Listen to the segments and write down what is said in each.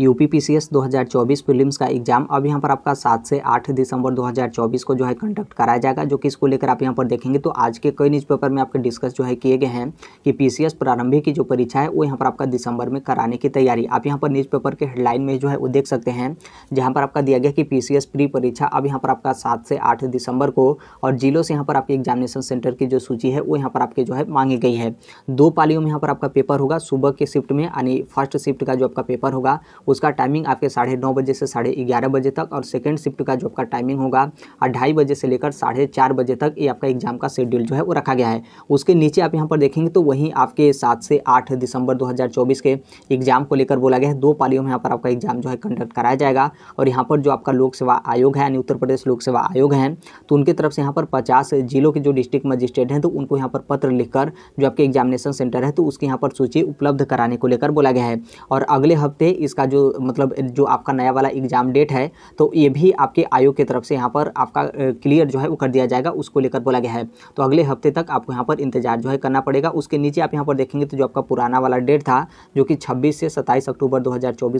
you P P C S दो हज़ार चौबीस का एग्जाम अब यहाँ पर आपका सात से आठ दिसंबर 2024 को जो है कंडक्ट कराया जाएगा जो कि इसको लेकर आप यहाँ पर देखेंगे तो आज के कई न्यूज़पेपर में आपके डिस्कस जो है किए गए हैं कि पी सी एस प्रारंभिक की जो परीक्षा है वो यहाँ पर आपका दिसंबर में कराने की तैयारी आप यहाँ पर न्यूज़पेपर के हेडलाइन में जो है वो देख सकते हैं जहाँ पर आपका दिया गया कि पी सी एस प्री परीक्षा अब यहाँ पर आपका सात से आठ दिसंबर को और जिलों से यहाँ पर आपके एग्जामिनेशन सेंटर की जो सूची है वो यहाँ पर आपके जो है मांगी गई है दो पालियों में यहाँ पर आपका पेपर होगा सुबह के शिफ्ट में यानी फर्स्ट शिफ्ट का जो आपका पेपर होगा उसका टाइमिंग आपके साढ़े नौ बजे से साढ़े ग्यारह बजे तक और सेकेंड शिफ्ट का जो आपका टाइमिंग होगा ढाई बजे से लेकर साढ़े चार बजे तक ये आपका एग्जाम का शेड्यूल जो है वो रखा गया है उसके नीचे आप यहाँ पर देखेंगे तो वहीं आपके सात से आठ दिसंबर दो के एग्जाम को लेकर बोला गया है दो पालियों में यहाँ पर आपका एग्जाम जो है कंडक्ट कराया जाएगा और यहाँ पर जो आपका लोक सेवा आयोग है यानी उत्तर प्रदेश लोक सेवा आयोग है तो उनके तरफ से यहाँ पर पचास जिलों के जो डिस्ट्रिक्ट मजिस्ट्रेट हैं तो उनको यहाँ पर पत्र लिखकर जो आपके एग्जामिनेशन सेंटर है तो उसके यहाँ पर सूची उपलब्ध कराने को लेकर बोला गया है और अगले हफ्ते इसका जो जो मतलब जो आपका नया वाला एग्ज़ाम डेट है तो ये भी आपके आयोग की तरफ से यहाँ पर आपका क्लियर जो है वो कर दिया जाएगा उसको लेकर बोला गया है तो अगले हफ्ते तक आपको यहाँ पर इंतजार जो है करना पड़ेगा उसके नीचे आप यहाँ पर देखेंगे तो जो आपका पुराना वाला डेट था जो कि छब्बीस से सत्ताईस अक्टूबर दो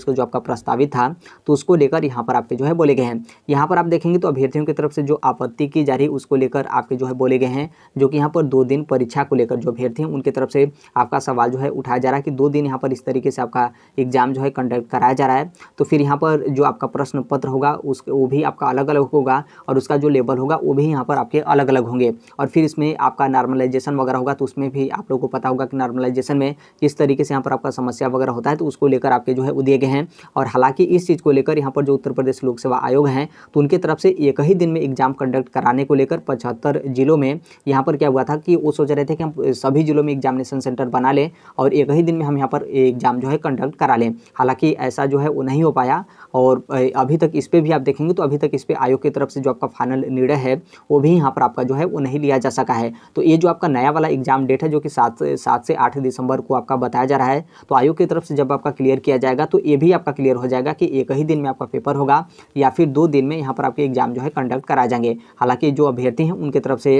को जो आपका प्रस्तावित था तो उसको लेकर यहाँ पर आपके जो है बोले गए हैं यहाँ पर आप देखेंगे तो अभ्यर्थियों की तरफ से जो आपत्ति की जा रही उसको लेकर आपके जो है बोले गए हैं जो कि यहाँ पर दो दिन परीक्षा को लेकर जो अभ्यर्थी हैं उनकी तरफ से आपका सवाल जो है उठाया जा रहा है कि दो दिन यहाँ पर इस तरीके से आपका एग्जाम जो है कंडक्ट करा दिखाया जा रहा है तो फिर यहाँ पर जो आपका प्रश्न पत्र होगा उस वो भी आपका अलग अलग होगा और उसका जो लेवल होगा वो भी यहाँ पर आपके अलग अलग होंगे और फिर इसमें आपका नॉर्मलाइजेशन वगैरह होगा तो उसमें भी आप लोगों को पता होगा कि नॉर्मलाइजेशन में किस तरीके से यहाँ पर आपका समस्या वगैरह होता है तो उसको लेकर आपके जो है वो दिए गए हैं और हालांकि इस चीज़ को लेकर यहाँ पर जो उत्तर प्रदेश लोक सेवा आयोग हैं तो उनके तरफ से एक ही दिन में एग्जाम कंडक्ट कराने को लेकर पचहत्तर जिलों में यहाँ पर क्या हुआ था कि वो सोच रहे थे कि हम सभी जिलों में एग्जामिनेशन सेंटर बना लें और एक ही दिन में हम यहाँ पर एग्जाम जो है कंडक्ट करा लें हालांकि ऐसा ऐसा जो है वो नहीं हो पाया और अभी तक इस पर भी आप देखेंगे तो अभी तक इस पर आयोग की तरफ से जो आपका फाइनल निर्णय है वो भी यहाँ पर आपका जो है वो नहीं लिया जा सका है तो ये जो आपका नया वाला एग्जाम डेट है जो कि सात सात से आठ दिसंबर को आपका बताया जा रहा है तो आयोग की तरफ से जब आपका क्लियर किया जाएगा तो ये भी आपका क्लियर हो जाएगा कि एक ही दिन में आपका पेपर होगा या फिर दो दिन में यहाँ पर आपके एग्जाम जो है कंडक्ट कराए जाएंगे हालांकि जो अभ्यर्थी हैं उनके तरफ से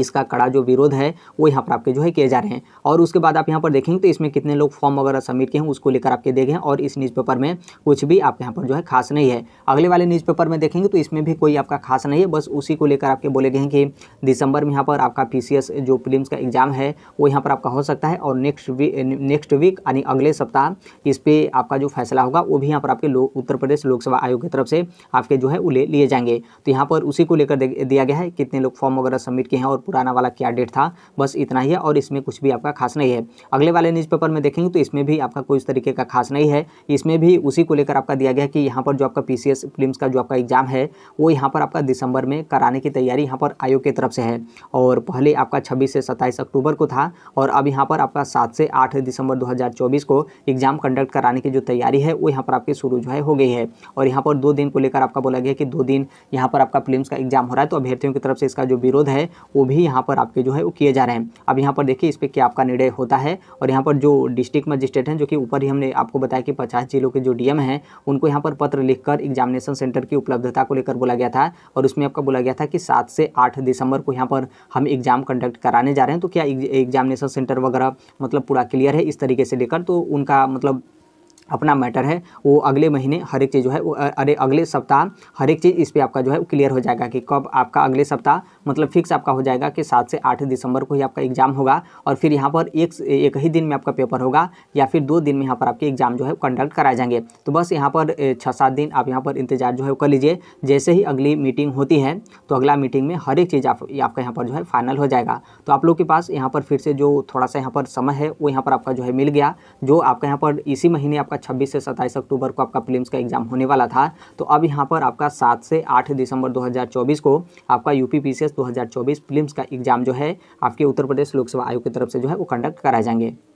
इसका कड़ा जो विरोध है वो यहाँ पर आपके जो है किए जा रहे हैं और उसके बाद आप यहाँ पर देखेंगे तो इसमें कितने लोग फॉर्म वगैरह सबमिट किए हैं उसको लेकर आपके देखें और इस न्यूज़पेपर में कुछ भी आपके यहाँ पर जो है खास नहीं है अगले वाले न्यूज़पेपर में देखेंगे तो इसमें भी कोई आपका खास नहीं है बस उसी को लेकर आपके बोले गए हैं कि दिसंबर में यहाँ पर आपका पी जो फिल्म का एग्ज़ाम है वो यहाँ पर आपका हो सकता है और नेक्स्ट वी नेक्स्ट वीक यानी अगले सप्ताह इस पर आपका जो फैसला होगा वो भी यहाँ पर आपके उत्तर प्रदेश लोकसभा आयोग की तरफ से आपके जो है वो ले लिए जाएंगे तो यहाँ पर उसी को लेकर दिया गया है कितने लोग फॉर्म वगैरह सबमिट किए हैं और पुराना वाला क्या डेट था बस इतना ही है और इसमें कुछ भी आपका खास नहीं है अगले वाले न्यूज़पेपर में देखेंगे तो इसमें भी आपका कोई तरीके का खास नहीं है इसमें भी उसी को लेकर आपका दिया गया कि यहाँ पर जो आपका पी सी का जो आपका एग्ज़ाम है वो यहाँ पर आपका दिसंबर में कराने की तैयारी यहाँ पर आयोग की तरफ से है और पहले आपका छब्बीस से सत्ताईस अक्टूबर को था और अब यहाँ पर आपका सात से आठ दिसंबर दो को एग्ज़ाम कंडक्ट कराने की जो तैयारी है वो यहाँ पर आपकी शुरू जो है हो गई है और यहाँ पर दो दिन को लेकर आपका बोला गया कि दो दिन यहाँ पर आपका फिल्म का एग्ज़ाम हो रहा है तो अभ्यर्थियों की तरफ से इसका जो विरोध है वो भी यहाँ पर आपके जो है वो किए जा रहे हैं अब यहाँ पर देखिए इस पर क्या आपका निर्णय होता है और यहाँ पर जो डिस्ट्रिक्ट मजिस्ट्रेट हैं जो कि ऊपर ही हमने आपको बताया कि पचास जिलों के जो डीएम हैं उनको यहाँ पर पत्र लिखकर एग्जामिनेशन सेंटर की उपलब्धता को लेकर बोला गया था और उसमें आपका बोला गया था कि सात से आठ दिसंबर को यहाँ पर हम एग्ज़ाम कंडक्ट कराने जा रहे हैं तो क्या एग्जामिनेशन सेंटर वगैरह मतलब पूरा क्लियर है इस तरीके से लेकर तो उनका मतलब अपना मैटर है वो अगले महीने हर एक चीज़ जो है वो अरे अगले सप्ताह हर एक चीज़ इस पर आपका जो है क्लियर हो जाएगा कि कब आपका अगले सप्ताह मतलब फिक्स आपका हो जाएगा कि सात से आठ दिसंबर को ही आपका एग्जाम होगा और फिर यहाँ पर एक एक ही दिन में आपका पेपर होगा या फिर दो दिन में यहाँ पर आपके एग्जाम जो है कंडक्ट कराए जाएंगे तो बस यहाँ पर छः सात दिन आप यहाँ पर इंतजार जो है कर लीजिए जैसे ही अगली मीटिंग होती है तो अगला मीटिंग में हर एक चीज़ आप आपका यहाँ पर जो है फाइनल हो जाएगा तो आप लोग के पास यहाँ पर फिर से जो थोड़ा सा यहाँ पर समय है वो यहाँ पर आपका जो है मिल गया जो आपका यहाँ पर इसी महीने आपका आपका 26 से 27 अक्टूबर को आपका फिल्म का एग्जाम होने वाला था तो अब यहाँ पर आपका 7 से 8 दिसंबर 2024 को आपका यू पी पी का एग्जाम जो है आपके उत्तर प्रदेश लोकसभा आयोग की तरफ से जो है वो कंडक्ट कराए जाएंगे